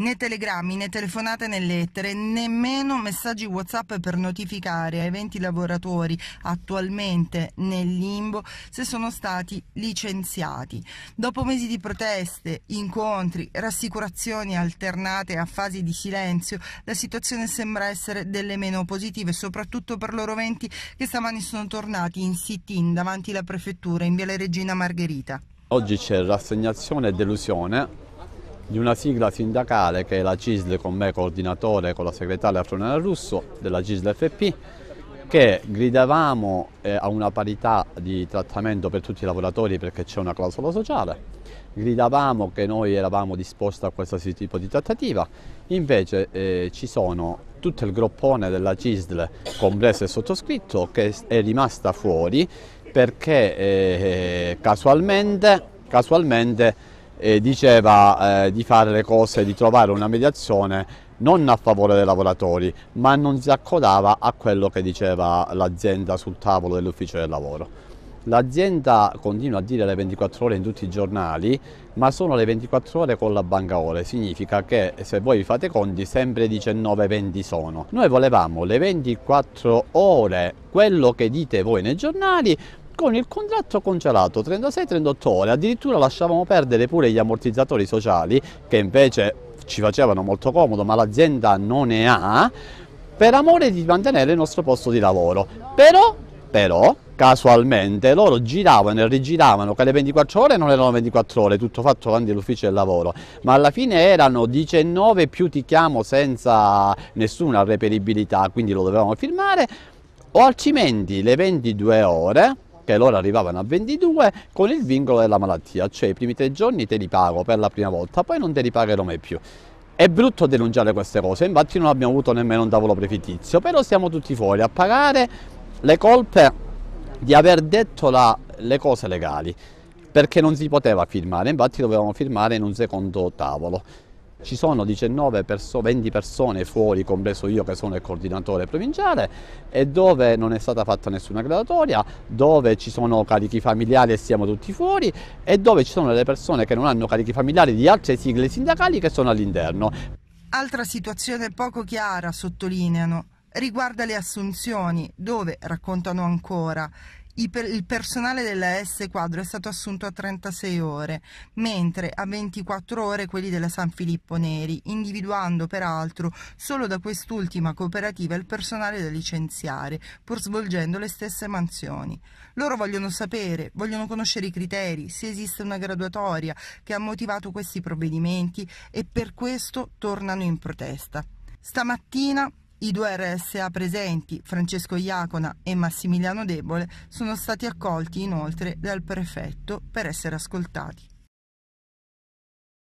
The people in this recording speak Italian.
né telegrammi, né telefonate né lettere, nemmeno messaggi WhatsApp per notificare ai 20 lavoratori attualmente nel limbo se sono stati licenziati. Dopo mesi di proteste, incontri, rassicurazioni alternate a fasi di silenzio, la situazione sembra essere delle meno positive, soprattutto per loro 20 che stamani sono tornati in sit-in davanti alla prefettura in Via La Regina Margherita. Oggi c'è rassegnazione e delusione di una sigla sindacale che è la CISL con me coordinatore con la segretaria Antonella Russo della CISL FP che gridavamo eh, a una parità di trattamento per tutti i lavoratori perché c'è una clausola sociale gridavamo che noi eravamo disposti a qualsiasi tipo di trattativa, invece eh, ci sono tutto il groppone della CISL, compreso il sottoscritto, che è rimasta fuori perché eh, eh casualmente, casualmente eh, diceva eh, di fare le cose, di trovare una mediazione non a favore dei lavoratori, ma non si accodava a quello che diceva l'azienda sul tavolo dell'ufficio del lavoro. L'azienda continua a dire le 24 ore in tutti i giornali, ma sono le 24 ore con la banca ore, significa che se voi vi fate conti sempre 19-20 sono. Noi volevamo le 24 ore, quello che dite voi nei giornali, con il contratto congelato 36-38 ore, addirittura lasciavamo perdere pure gli ammortizzatori sociali che invece ci facevano molto comodo ma l'azienda non ne ha per amore di mantenere il nostro posto di lavoro. Però, però, casualmente loro giravano e rigiravano che le 24 ore non erano 24 ore tutto fatto avanti all'ufficio del lavoro ma alla fine erano 19 più ti chiamo senza nessuna reperibilità quindi lo dovevamo firmare o altrimenti le 22 ore che loro arrivavano a 22 con il vincolo della malattia, cioè i primi tre giorni te li pago per la prima volta, poi non te li pagherò mai più. È brutto denunciare queste cose, infatti non abbiamo avuto nemmeno un tavolo prefittizio, però siamo tutti fuori a pagare le colpe di aver detto la, le cose legali, perché non si poteva firmare, infatti dovevamo firmare in un secondo tavolo. Ci sono 19 perso 20 persone fuori, compreso io che sono il coordinatore provinciale, e dove non è stata fatta nessuna gradatoria, dove ci sono carichi familiari e siamo tutti fuori, e dove ci sono le persone che non hanno carichi familiari di altre sigle sindacali che sono all'interno. Altra situazione poco chiara, sottolineano, riguarda le assunzioni, dove, raccontano ancora, il personale della S Quadro è stato assunto a 36 ore, mentre a 24 ore quelli della San Filippo Neri, individuando peraltro solo da quest'ultima cooperativa il personale da licenziare, pur svolgendo le stesse mansioni. Loro vogliono sapere, vogliono conoscere i criteri, se esiste una graduatoria che ha motivato questi provvedimenti e per questo tornano in protesta. Stamattina i due RSA presenti, Francesco Iacona e Massimiliano Debole, sono stati accolti inoltre dal prefetto per essere ascoltati.